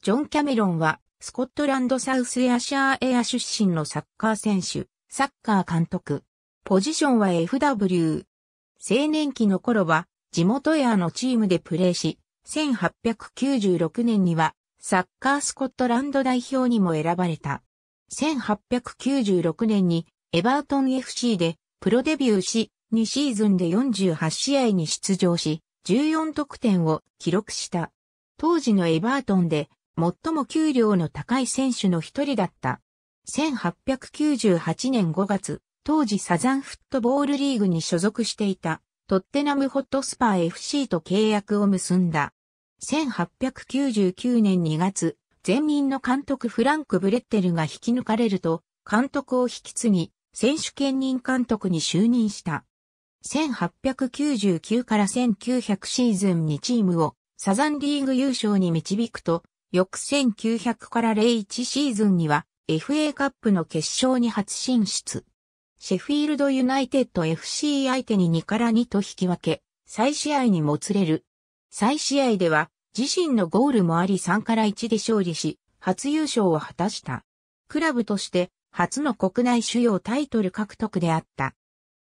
ジョン・キャメロンは、スコットランドサウスエアシャーエア出身のサッカー選手、サッカー監督。ポジションは FW。青年期の頃は、地元エアのチームでプレーし、1896年には、サッカースコットランド代表にも選ばれた。1896年に、エバートン FC で、プロデビューし、2シーズンで48試合に出場し、14得点を記録した。当時のエバートンで最も給料の高い選手の一人だった。1898年5月、当時サザンフットボールリーグに所属していた、トッテナムホットスパー FC と契約を結んだ。1899年2月、前任の監督フランク・ブレッテルが引き抜かれると、監督を引き継ぎ、選手兼任監督に就任した。1899から1900シーズンにチームをサザンリーグ優勝に導くと、翌1900から01シーズンには FA カップの決勝に初進出。シェフィールドユナイテッド FC 相手に2から2と引き分け、再試合にもつれる。再試合では自身のゴールもあり3から1で勝利し、初優勝を果たした。クラブとして初の国内主要タイトル獲得であった。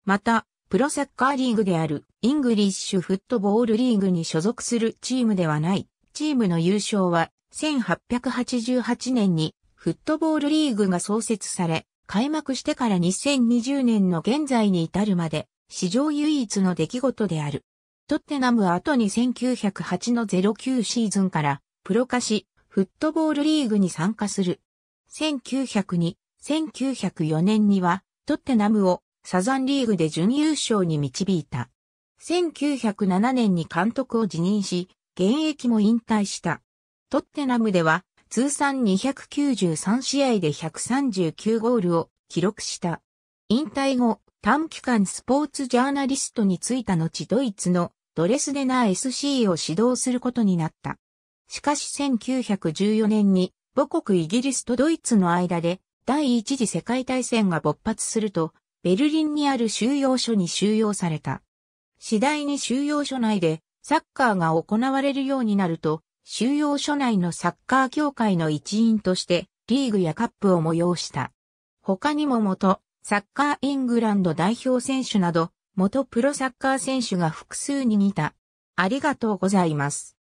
また、プロサッカーリーグであるイングリッシュフットボールリーグに所属するチームではない。チームの優勝は1888年にフットボールリーグが創設され、開幕してから2020年の現在に至るまで、史上唯一の出来事である。トッテナムは後に1908の09シーズンからプロ化し、フットボールリーグに参加する。1902、1904年にはトッテナムをサザンリーグで準優勝に導いた。1907年に監督を辞任し、現役も引退した。トッテナムでは通算293試合で139ゴールを記録した。引退後、短期間スポーツジャーナリストに就いた後ドイツのドレスデナー SC を指導することになった。しかし1914年に母国イギリスとドイツの間で第一次世界大戦が勃発すると、ベルリンにある収容所に収容された。次第に収容所内でサッカーが行われるようになると、収容所内のサッカー協会の一員としてリーグやカップを催した。他にも元サッカーイングランド代表選手など元プロサッカー選手が複数に似た。ありがとうございます。